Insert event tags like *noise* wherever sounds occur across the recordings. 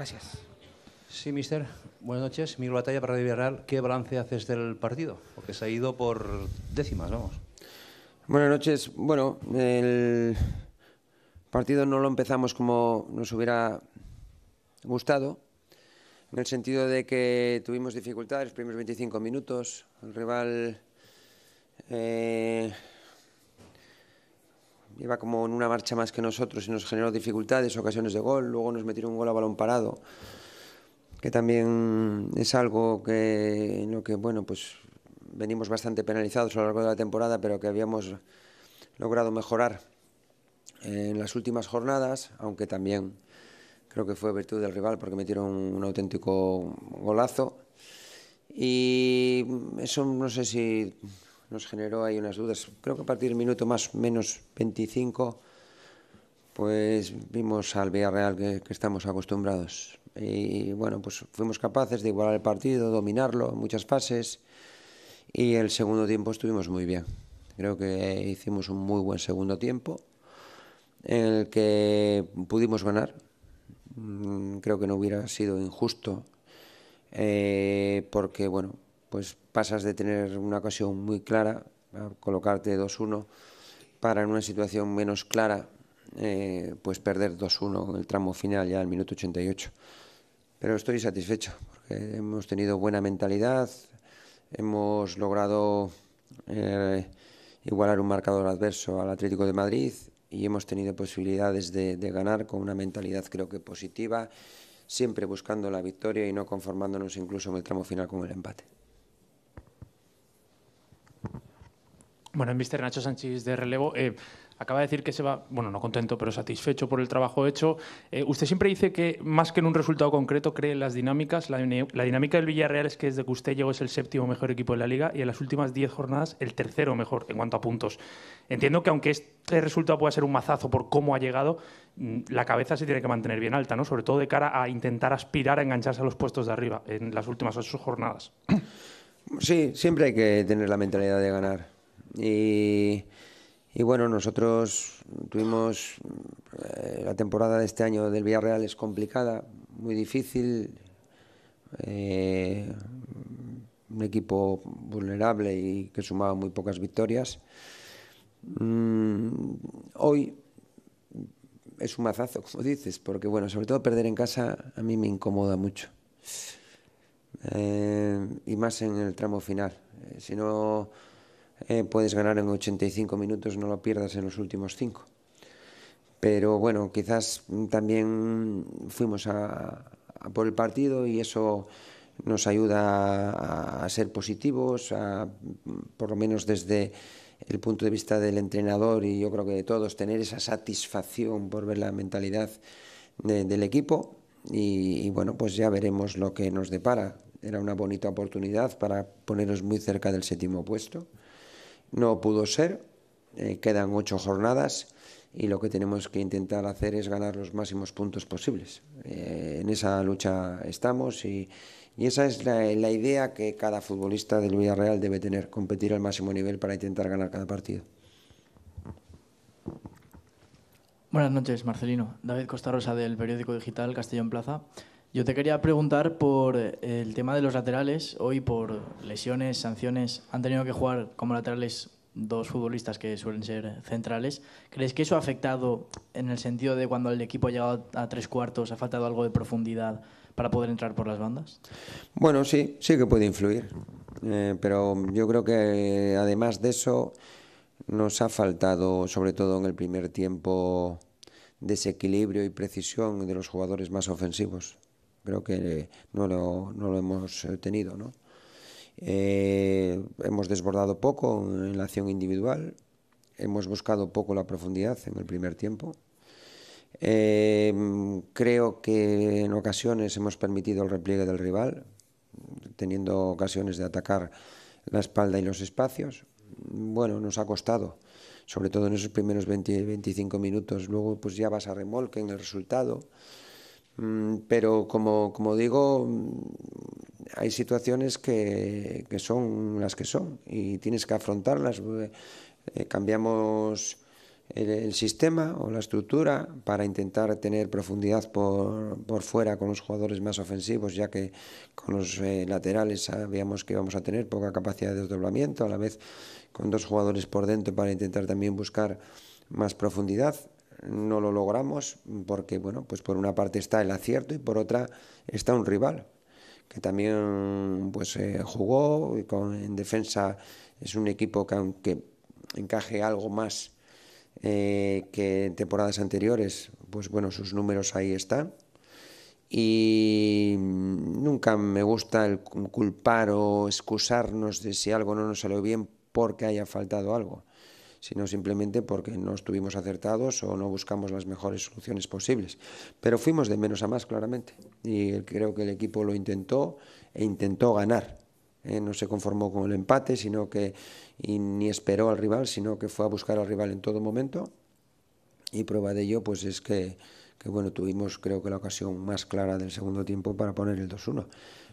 Gracias. Sí, mister. Buenas noches. Miguel Batalla para Liberal. ¿Qué balance haces del partido? Porque se ha ido por décimas, vamos. Buenas noches. Bueno, el partido no lo empezamos como nos hubiera gustado, en el sentido de que tuvimos dificultades los primeros 25 minutos. El rival. Eh, iba como en una marcha más que nosotros y nos generó dificultades, ocasiones de gol, luego nos metieron un gol a balón parado, que también es algo que, lo que, bueno, pues venimos bastante penalizados a lo largo de la temporada, pero que habíamos logrado mejorar en las últimas jornadas, aunque también creo que fue virtud del rival porque metieron un auténtico golazo. Y eso no sé si nos generó ahí unas dudas. Creo que a partir del minuto más menos 25, pues vimos al Villarreal que, que estamos acostumbrados. Y bueno, pues fuimos capaces de igualar el partido, dominarlo en muchas fases. Y el segundo tiempo estuvimos muy bien. Creo que hicimos un muy buen segundo tiempo en el que pudimos ganar. Mm, creo que no hubiera sido injusto eh, porque, bueno, pues pasas de tener una ocasión muy clara, a colocarte 2-1, para en una situación menos clara, eh, pues perder 2-1 en el tramo final, ya al minuto 88. Pero estoy satisfecho, porque hemos tenido buena mentalidad, hemos logrado eh, igualar un marcador adverso al Atlético de Madrid y hemos tenido posibilidades de, de ganar con una mentalidad creo que positiva, siempre buscando la victoria y no conformándonos incluso en el tramo final con el empate. Bueno, Mister Nacho Sánchez de relevo. Eh, acaba de decir que se va, bueno, no contento, pero satisfecho por el trabajo hecho. Eh, usted siempre dice que más que en un resultado concreto cree en las dinámicas. La, dinámica del Villarreal es que desde que usted llegó es el séptimo mejor equipo de la liga y en las últimas diez jornadas el tercero mejor en cuanto a puntos. Entiendo que aunque este resultado pueda ser un mazazo por cómo ha llegado, mm, la cabeza se tiene que mantener bien alta, ¿no? Sobre todo de cara a intentar aspirar a engancharse a los puestos de arriba en las últimas ocho jornadas. Sí, siempre hay que tener la mentalidad de ganar y, bueno, nosotros tuvimos eh, la temporada de este año del Villarreal es complicada, muy difícil, eh, un equipo vulnerable y que sumaba muy pocas victorias. Mm, hoy es un mazazo, *laughs* como dices, porque bueno, sobre todo perder en casa a mí me incomoda mucho. Eh, y más en el tramo final. si no eh, puedes ganar en 85 minutos, no lo pierdas en los últimos 5. Pero bueno, quizás también fuimos a, por el partido y eso nos ayuda a, ser positivos, por lo menos desde el punto de vista del entrenador y yo creo que de todos, tener esa satisfacción por ver la mentalidad del equipo y, y bueno, pues ya veremos lo que nos depara. Era una bonita oportunidad para ponernos muy cerca del séptimo puesto. No pudo ser, eh, quedan ocho jornadas y lo que tenemos que intentar hacer es ganar los máximos puntos posibles. Eh, en esa lucha estamos y, esa es la, idea que cada futbolista de del Real debe tener, competir al máximo nivel para intentar ganar cada partido. Buenas noches, Marcelino. David Costa del periódico digital Castellón Plaza. Yo te quería preguntar por eh, el tema de los laterales. Hoy, por lesiones, sanciones, han tenido que jugar como laterales dos futbolistas que suelen ser centrales. ¿Crees que eso ha afectado en el sentido de cuando el equipo ha llegado a tres cuartos, ha faltado algo de profundidad para poder entrar por las bandas? Bueno, sí, sí que puede influir. Eh, pero yo creo que además de eso, nos ha faltado, sobre todo en el primer tiempo, desequilibrio y precisión de los jugadores más ofensivos creo que no lo, no lo hemos eh, tenido. ¿no? Eh, hemos desbordado poco en la acción individual, hemos buscado poco la profundidad en el primer tiempo. Eh, creo que en ocasiones hemos permitido el repliegue del rival, teniendo ocasiones de atacar la espalda y los espacios. Bueno, nos ha costado, sobre todo en esos primeros 25 minutos. Luego pues ya vas a remolque en el resultado. Mm, pero como, como digo, mm, hay situaciones que, son las que son y tienes que afrontarlas. Eh, eh, cambiamos el, sistema o la estructura para intentar tener profundidad por, por, fuera con los jugadores más ofensivos, ya que con los eh, laterales sabíamos que íbamos a tener poca capacidad de desdoblamiento, a la vez con dos jugadores por dentro para intentar también buscar más profundidad no lo logramos porque, bueno, pues por una parte está el acierto y por otra está un rival que también pues eh, jugó y con, en defensa es un equipo que aunque encaje algo más eh, que en temporadas anteriores, pues bueno, sus números ahí están. Y nunca me gusta el culpar o excusarnos de si algo no nos salió bien porque haya faltado algo sino simplemente porque no estuvimos acertados o no buscamos las mejores soluciones posibles. Pero fuimos de menos a más, claramente, y creo que el equipo lo intentó e intentó ganar. ¿eh? no se conformó con el empate, sino que ni esperó al rival, sino que fue a buscar al rival en todo momento. Y prueba de ello, pues es que, que bueno, tuvimos creo que la ocasión más clara del segundo tiempo para poner el 2-1.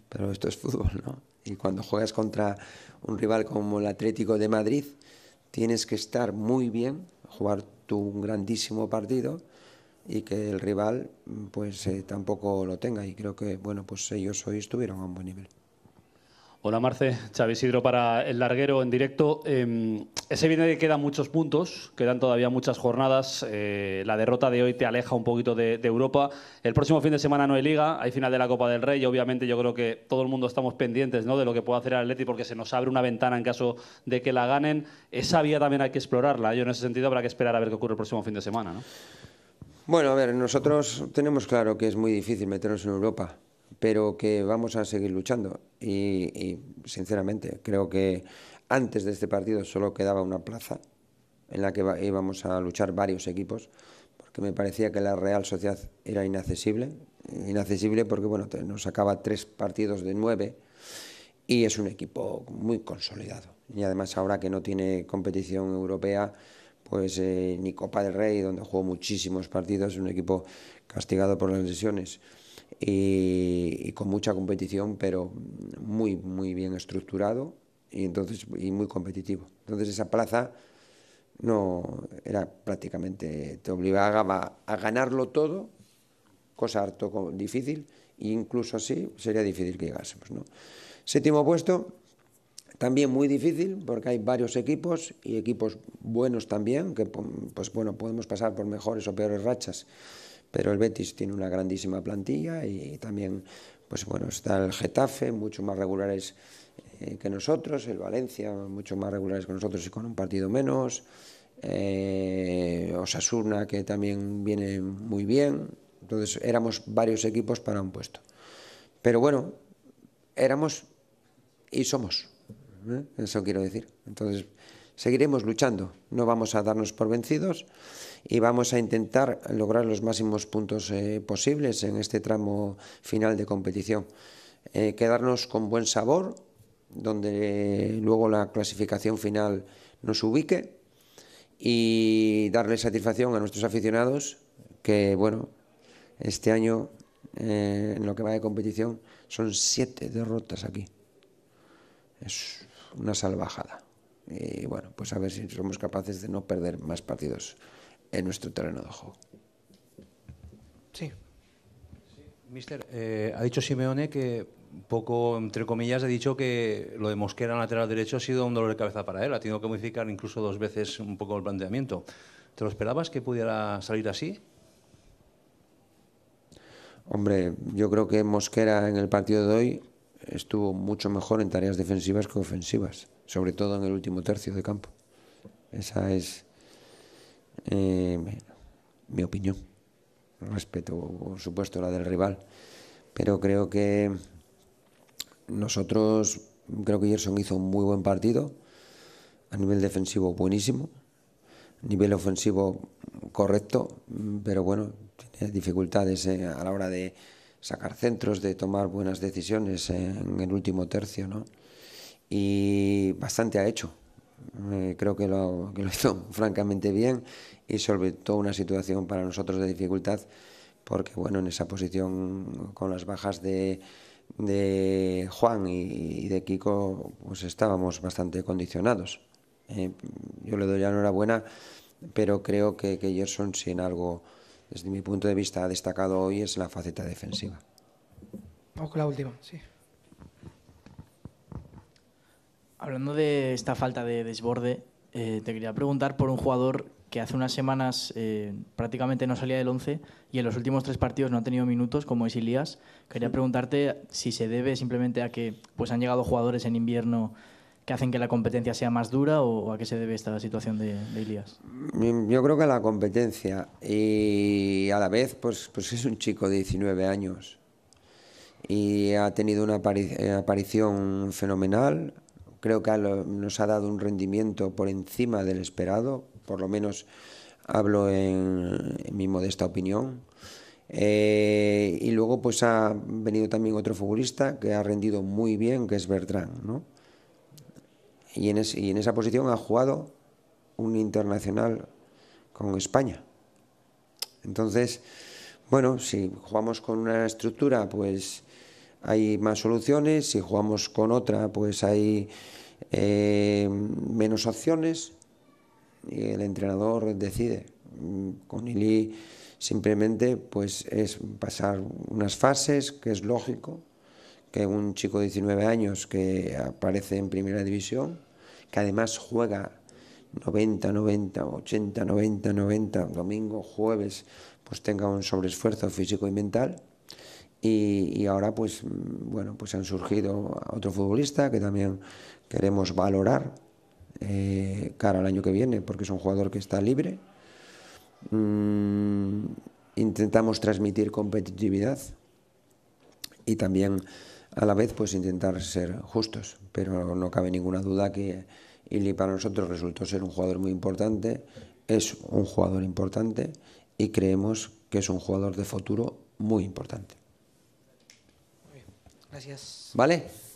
Pero esto es fútbol, ¿no? Y cuando juegas contra un rival como el Atlético de Madrid, tienes que estar muy bien, jugar tu un grandísimo partido y que el rival pues eh, tampoco lo tenga y creo que bueno pues ellos hoy estuvieron a un buen nivel. Hola Marce, Chavis Hidro para El Larguero en directo. Em, ese es que quedan muchos puntos, quedan todavía muchas jornadas. Eh, la derrota de hoy te aleja un poquito de, Europa. El próximo fin de semana no hay liga, hay final de la Copa del Rey. obviamente yo creo que todo el mundo estamos pendientes ¿no? de lo que pueda hacer el Atleti porque se nos abre una ventana en caso de que la ganen. Esa vía también hay que explorarla. Yo en ese sentido habrá que esperar a ver qué ocurre el próximo fin de semana. Bueno, a ver, nosotros tenemos claro que es muy difícil meternos en Europa pero que vamos a seguir luchando. Y, sinceramente, creo que antes de este partido solo quedaba una plaza en la que íbamos a luchar varios equipos, porque me parecía que la Real Sociedad era inaccesible. Inaccesible porque bueno, nos sacaba tres partidos de nueve y es un equipo muy consolidado. Y además ahora que no tiene competición europea, pues eh, ni Copa del Rey, donde jugó muchísimos partidos, es un equipo castigado por las lesiones y, con mucha competición, pero muy, muy bien estructurado y, entonces, y muy competitivo. Entonces esa plaza no era prácticamente, te obligaba a ganarlo todo, cosa harto difícil, e incluso así sería difícil que llegásemos. ¿no? Séptimo puesto, también muy difícil porque hay varios equipos y equipos buenos también, que pues bueno, podemos pasar por mejores o peores rachas pero el Betis tiene una grandísima plantilla y también, pues bueno, está el Getafe, mucho más regulares eh, que nosotros, el Valencia, mucho más regulares que nosotros y con un partido menos, eh, Osasuna, que también viene muy bien, entonces éramos varios equipos para un puesto. Pero bueno, éramos y somos, ¿eh? eso quiero decir. Entonces, seguiremos luchando, no vamos a darnos por vencidos y vamos a intentar lograr los máximos puntos eh, posibles en este tramo final de competición. Eh, quedarnos con buen sabor, donde luego la clasificación final nos ubique y darle satisfacción a nuestros aficionados que, bueno, este año eh, en lo que va de competición son siete derrotas aquí. Es una salvajada. Y bueno, pues a ver si somos capaces de no perder más partidos en nuestro terreno de juego. Sí. Mister, eh, ha dicho Simeone que poco, entre comillas, ha dicho que lo de Mosquera en lateral derecho ha sido un dolor de cabeza para él. Ha tenido que modificar incluso dos veces un poco el planteamiento. ¿Te lo esperabas que pudiera salir así? Hombre, yo creo que Mosquera en el partido de hoy estuvo mucho mejor en tareas defensivas que ofensivas, sobre todo en el último tercio de campo. Esa es eh, mi opinión. Respeto, por supuesto, la del rival. Pero creo que nosotros, creo que Gerson hizo un muy buen partido. A nivel defensivo, buenísimo. A nivel ofensivo, correcto. Pero bueno, tiene dificultades eh, a la hora de sacar centros, de tomar buenas decisiones en el último tercio, ¿no? Y bastante ha hecho. Eh, creo que lo, *laughs* hizo francamente bien y todo una situación para nosotros de dificultad, porque bueno, en esa posición con las bajas de, Juan y, de Kiko, pues estábamos bastante condicionados. Eh, yo le doy la enhorabuena, pero creo que, que Gerson, sin algo desde mi punto de vista, ha destacado hoy es la faceta defensiva. Vamos con la última, sí. Hablando de esta falta de desborde, eh, te quería preguntar por un jugador que hace unas semanas eh, prácticamente no salía del 11 y en los últimos tres partidos no ha tenido minutos, como es Ilías. Quería preguntarte si se debe simplemente a que pues, han llegado jugadores en invierno que hacen que la competencia sea más dura o, a qué se debe esta situación de, Ilias? Mm, yo creo que a la competencia y a la vez pues, pues es un chico de 19 años y ha tenido una eh, aparición fenomenal. Creo que nos ha dado un rendimiento por encima del esperado, por lo menos hablo en, mi modesta opinión. Eh, y luego pues ha venido también otro futbolista que ha rendido muy bien, que es Bertrán, ¿no? Y en, esa posición ha jugado un internacional con España. Entonces, bueno, si jugamos con una estructura, pues hay más soluciones, si jugamos con otra, pues hay eh, menos opciones y el entrenador decide. Con Ili simplemente pues es pasar unas fases, que es lógico, que un chico de 19 años que aparece en primera división, que además juega 90, 90, 80, 90, 90, domingo, jueves, pues tenga un sobreesfuerzo físico y mental. Y, ahora pues bueno pues han surgido otro futbolista que también queremos valorar eh, cara al año que viene porque es un jugador que está libre mm, intentamos transmitir competitividad y también a la vez pues intentar ser justos, pero no cabe ninguna duda que Ili para nosotros resultó ser un jugador muy importante, es un jugador importante y creemos que es un jugador de futuro muy importante. Gracias. ¿Vale?